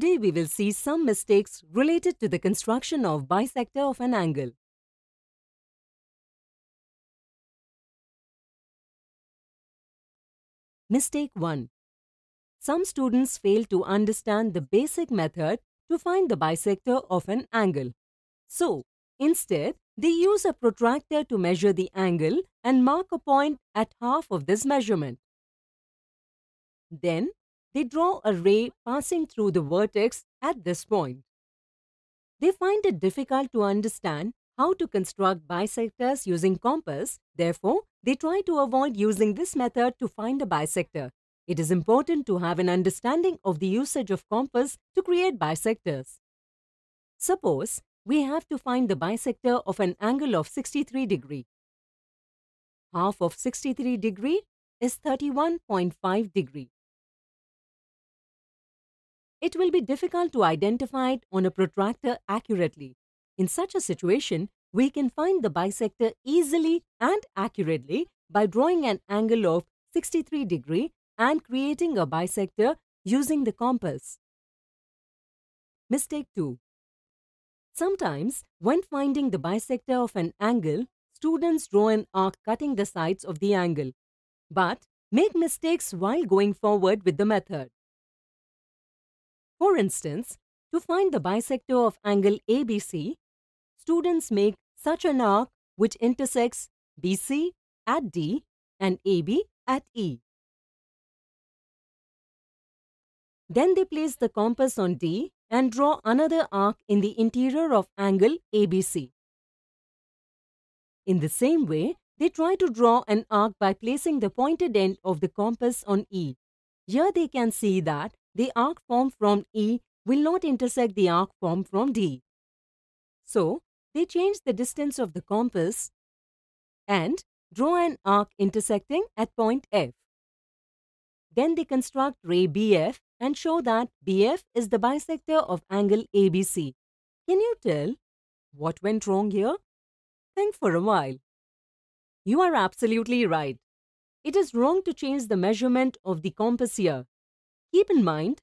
Today we will see some mistakes related to the construction of bisector of an angle. Mistake 1. Some students fail to understand the basic method to find the bisector of an angle. So, instead, they use a protractor to measure the angle and mark a point at half of this measurement. Then, they draw a ray passing through the vertex at this point. They find it difficult to understand how to construct bisectors using compass. Therefore, they try to avoid using this method to find a bisector. It is important to have an understanding of the usage of compass to create bisectors. Suppose we have to find the bisector of an angle of 63 degree. Half of 63 degree is 31.5 degree it will be difficult to identify it on a protractor accurately. In such a situation, we can find the bisector easily and accurately by drawing an angle of 63 degree and creating a bisector using the compass. Mistake 2. Sometimes, when finding the bisector of an angle, students draw an arc cutting the sides of the angle, but make mistakes while going forward with the method. For instance, to find the bisector of angle ABC, students make such an arc which intersects BC at D and AB at E. Then they place the compass on D and draw another arc in the interior of angle ABC. In the same way, they try to draw an arc by placing the pointed end of the compass on E. Here they can see that the arc formed from E will not intersect the arc formed from D. So, they change the distance of the compass and draw an arc intersecting at point F. Then they construct ray BF and show that BF is the bisector of angle ABC. Can you tell what went wrong here? Think for a while. You are absolutely right. It is wrong to change the measurement of the compass here. Keep in mind,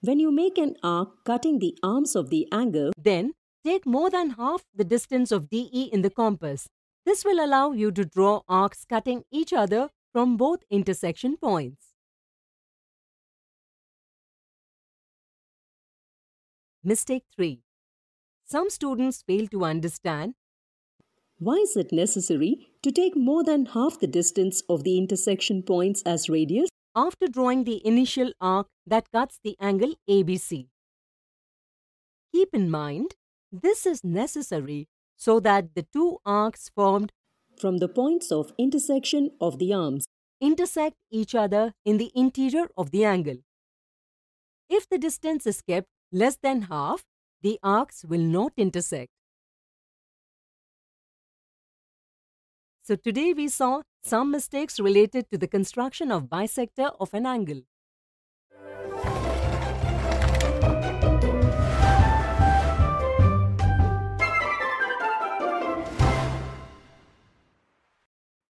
when you make an arc cutting the arms of the angle, then take more than half the distance of DE in the compass. This will allow you to draw arcs cutting each other from both intersection points. Mistake 3. Some students fail to understand why is it necessary to take more than half the distance of the intersection points as radius after drawing the initial arc that cuts the angle ABC. Keep in mind, this is necessary so that the two arcs formed from the points of intersection of the arms intersect each other in the interior of the angle. If the distance is kept less than half, the arcs will not intersect. So today we saw some mistakes related to the construction of bisector of an angle.